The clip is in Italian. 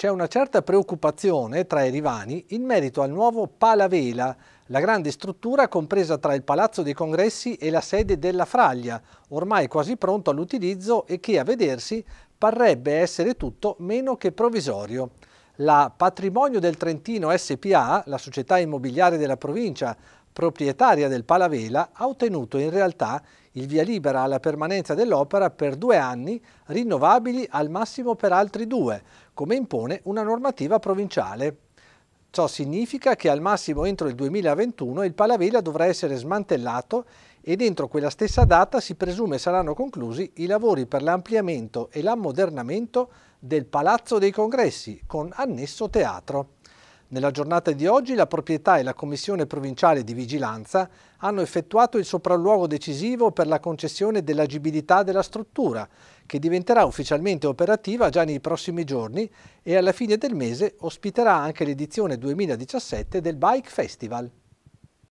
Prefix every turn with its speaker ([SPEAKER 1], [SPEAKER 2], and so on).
[SPEAKER 1] c'è una certa preoccupazione tra i rivani in merito al nuovo Palavela, la grande struttura compresa tra il Palazzo dei Congressi e la sede della Fraglia, ormai quasi pronto all'utilizzo e che a vedersi parrebbe essere tutto meno che provvisorio. La Patrimonio del Trentino SPA, la società immobiliare della provincia, proprietaria del Palavela, ha ottenuto in realtà il via libera alla permanenza dell'opera per due anni, rinnovabili al massimo per altri due, come impone una normativa provinciale. Ciò significa che al massimo entro il 2021 il Palavela dovrà essere smantellato e dentro quella stessa data si presume saranno conclusi i lavori per l'ampliamento e l'ammodernamento del Palazzo dei Congressi con annesso teatro. Nella giornata di oggi la proprietà e la Commissione Provinciale di Vigilanza hanno effettuato il sopralluogo decisivo per la concessione dell'agibilità della struttura, che diventerà ufficialmente operativa già nei prossimi giorni e alla fine del mese ospiterà anche l'edizione 2017 del Bike Festival.